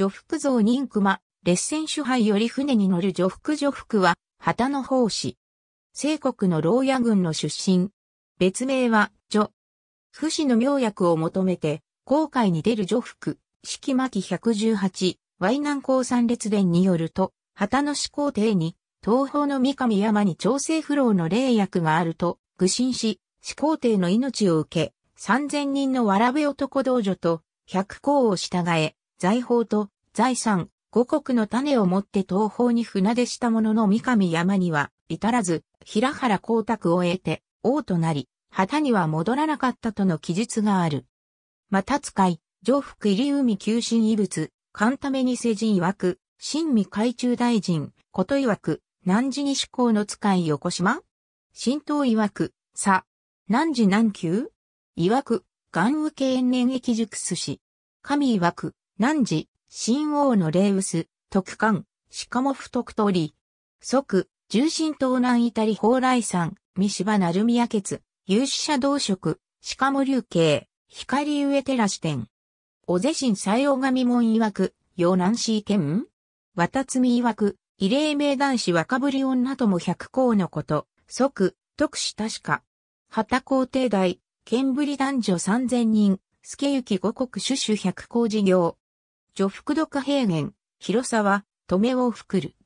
女福像人熊、列戦主敗より船に乗る女福女福は、旗の奉仕。西国の牢屋軍の出身。別名は、女。不死の妙薬を求めて、航海に出る女福、式巻118、淮南高三列伝によると、旗の始皇帝に、東方の三上山に調整不老の霊薬があると、愚心し、始皇帝の命を受け、三千人のわらべ男道女と、百皇を従え、財宝と財産、五穀の種を持って東方に船出したものの三上山には至らず、平原光沢を得て王となり、旗には戻らなかったとの記述がある。また使い、上福入海求心遺物、勘ために世人曰く、新味海中大臣、こと曰く、南寺西港の使い横島新党曰く、さ、南寺南宮曰く、岩右慶延年益熟すし、神曰く、南寺、新王の霊薄、特官、シもモフ特取り。即、重心東南イタリ蓬莱山、三芝鳴宮血、有志者同職、しかも流刑、光上照らし天。お世神西尾神門曰く、洋南市県渡積曰く、異例名男子若ぶり女とも百項のこと、即、特使確か。旗皇帝大、剣ぶり男女三千人、助行五国種々百項事業、女福土下平原、広沢、止めを含る。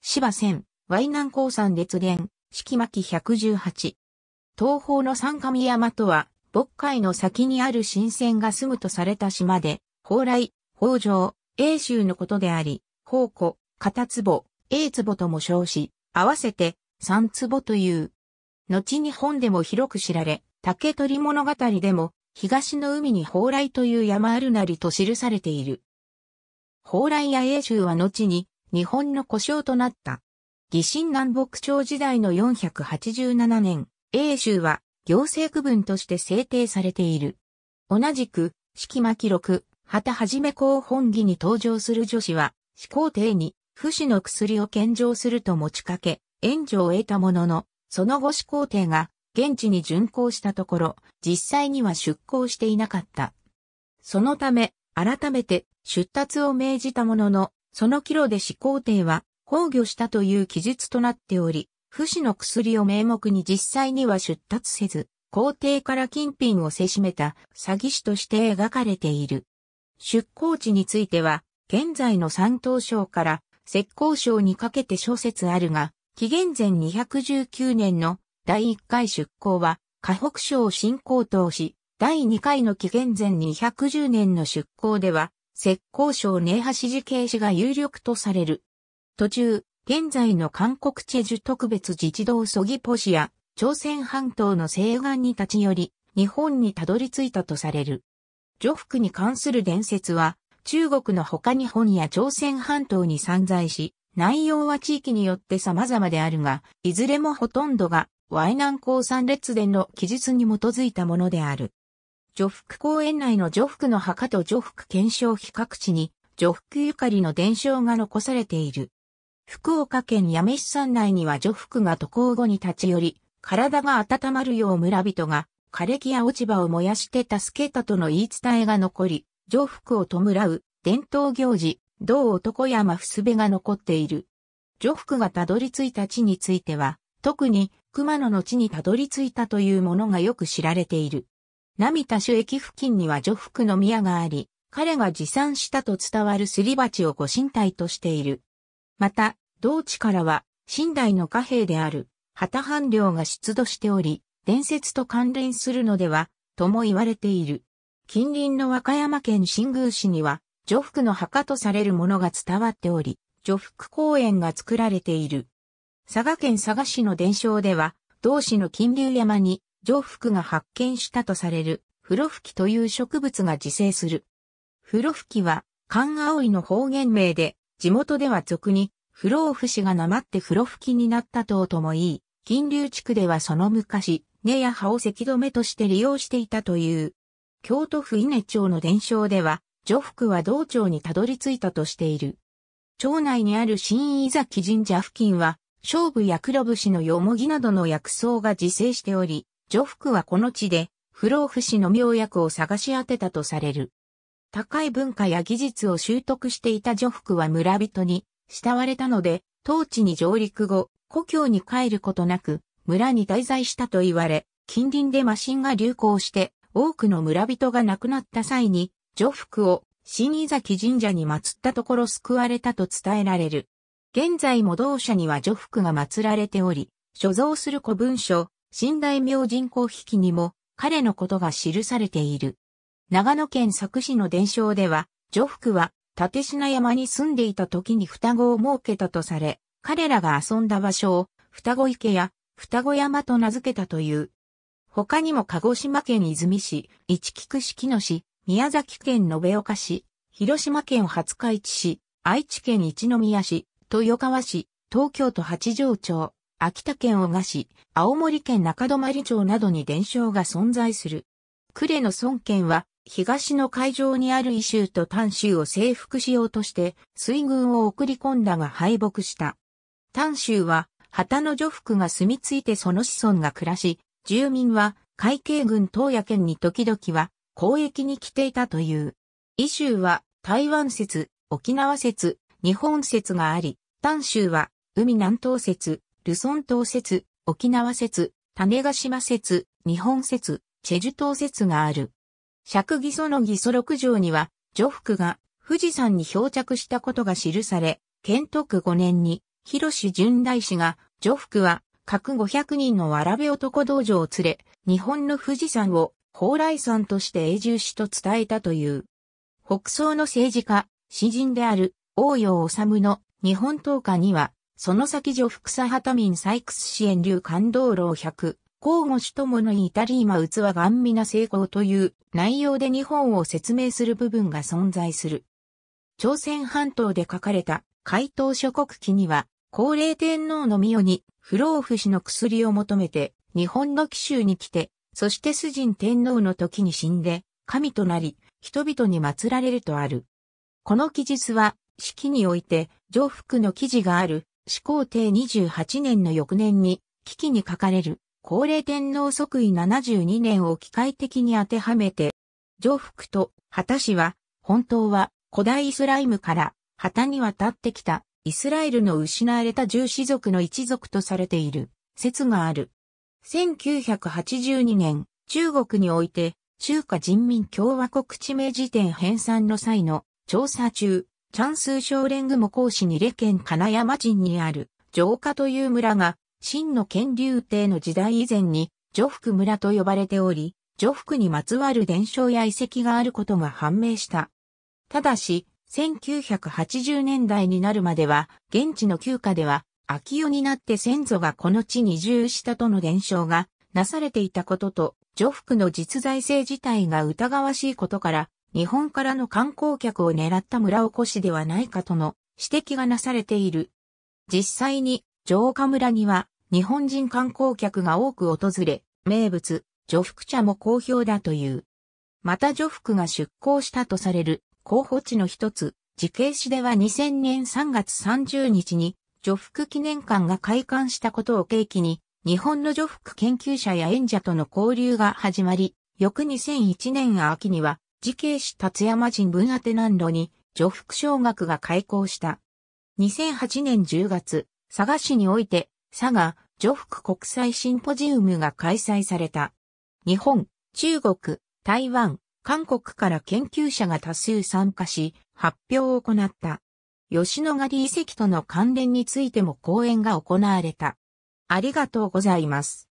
芝線、ワイナン鉱山列伝、季巻118。東方の三上山とは、渤海の先にある新鮮が住むとされた島で、蓬莱、北条、英州のことであり、宝庫、片壺、英壺とも称し、合わせて三壺という。後に本でも広く知られ、竹取物語でも、東の海に蓬莱という山あるなりと記されている。蓬莱や英州は後に日本の故障となった。義心南北朝時代の487年、英州は行政区分として制定されている。同じく、式巻録、旗はじめ公本義に登場する女子は、始皇帝に不死の薬を献上すると持ちかけ、援助を得たものの、その後始皇帝が現地に巡行したところ、実際には出航していなかった。そのため、改めて出立を命じたものの、その帰路で始皇帝は崩御したという記述となっており、不死の薬を名目に実際には出立せず、皇帝から金品をせしめた詐欺師として描かれている。出港地については、現在の山東省から石膏省にかけて諸説あるが、紀元前219年の第1回出港は、河北省新行。等し、第2回の紀元前210年の出港では、浙江省寧波市寺警視が有力とされる。途中、現在の韓国チェジュ特別自治道ソギポ市や朝鮮半島の西岸に立ち寄り、日本にたどり着いたとされる。女服に関する伝説は、中国の他日本や朝鮮半島に散在し、内容は地域によって様々であるが、いずれもほとんどが、淮南高山列伝の記述に基づいたものである。女福公園内の女福の墓と女福検証比較地に、女福ゆかりの伝承が残されている。福岡県八女市山内には女福が渡航後に立ち寄り、体が温まるよう村人が、枯れ木や落ち葉を燃やして助けたとの言い伝えが残り、女福を弔う伝統行事、同男山ふすべが残っている。女福がたどり着いた地については、特に熊野の地にたどり着いたというものがよく知られている。並田種駅付近には女福の宮があり、彼が持参したと伝わるすり鉢をご神体としている。また、同地からは、神代の貨幣である、旗藩領が出土しており、伝説と関連するのでは、とも言われている。近隣の和歌山県新宮市には、女福の墓とされるものが伝わっており、女福公園が作られている。佐賀県佐賀市の伝承では、同市の金龍山に上福が発見したとされる、フロフキという植物が自生する。フロフキは、カンアオイの方言名で、地元では俗に、不老不死がなまってフロフキになったとともいい、金流地区ではその昔、根や葉を咳止めとして利用していたという。京都府稲町の伝承では、女福は道町にたどり着いたとしている。町内にある新伊崎神社付近は、勝負や黒節のよもぎなどの薬草が自生しており、女服はこの地で、不老不死の妙薬を探し当てたとされる。高い文化や技術を習得していた女服は村人に慕われたので、当地に上陸後、故郷に帰ることなく、村に滞在したと言われ、近隣でマシンが流行して、多くの村人が亡くなった際に、女服を新井崎神社に祀ったところ救われたと伝えられる。現在も同社には女服が祀られており、所蔵する古文書、新大名人公筆記にも彼のことが記されている。長野県佐久市の伝承では、女福は立品山に住んでいた時に双子を設けたとされ、彼らが遊んだ場所を双子池や双子山と名付けたという。他にも鹿児島県泉市、市菊式野市、宮崎県延岡市、広島県廿日市市、愛知県一宮市、豊川市、東京都八条町、秋田県小賀市、青森県中泊町などに伝承が存在する。呉の孫権は、東の海上にある伊州と丹州を征服しようとして、水軍を送り込んだが敗北した。丹州は、旗の女服が住み着いてその子孫が暮らし、住民は、海警軍東野県に時々は、交易に来ていたという。伊州は、台湾説、沖縄説、日本説があり、丹州は、海南東説、ルソン島説、沖縄説、種ヶ島説、日本説、チェジュ島説がある。釈義祖の義祖六条には、女福が富士山に漂着したことが記され、建徳5年に、広志純大師が、女福は、各500人のわらべ男道場を連れ、日本の富士山を、蓬莱山として永住しと伝えたという。北宋の政治家、詩人である、王陽治の日本東下には、その先女福佐畑民採掘支援流感動楼100、交互主とものイタリーマ器がンミな成功という内容で日本を説明する部分が存在する。朝鮮半島で書かれた回答諸国記には、高齢天皇の御代に不老不死の薬を求めて、日本の紀州に来て、そして主人天皇の時に死んで、神となり、人々に祀られるとある。この記述は、式において、上福の記事がある、始皇帝28年の翌年に、危機に書かれる、高齢天皇即位72年を機械的に当てはめて、上福と旗氏は、本当は古代イスライムから旗に渡ってきたイスラエルの失われた重子族の一族とされている説がある。1982年、中国において中華人民共和国地名辞典編纂の際の調査中、チャ甘数少連雲講師にレ県金山人にある城下という村が、真の建立帝の時代以前に、徐福村と呼ばれており、徐福にまつわる伝承や遺跡があることが判明した。ただし、1980年代になるまでは、現地の旧家では、秋夜になって先祖がこの地に移住したとの伝承がなされていたことと、徐福の実在性自体が疑わしいことから、日本からの観光客を狙った村おこしではないかとの指摘がなされている。実際に城下村には日本人観光客が多く訪れ、名物、除福茶も好評だという。また除福が出港したとされる候補地の一つ、時系市では2000年3月30日に除福記念館が開館したことを契機に、日本の除福研究者や演者との交流が始まり、翌2001年秋には慈恵市達山人分宛南路に、女福小学が開校した。2008年10月、佐賀市において、佐賀、女福国際シンポジウムが開催された。日本、中国、台湾、韓国から研究者が多数参加し、発表を行った。吉野ヶ里遺跡との関連についても講演が行われた。ありがとうございます。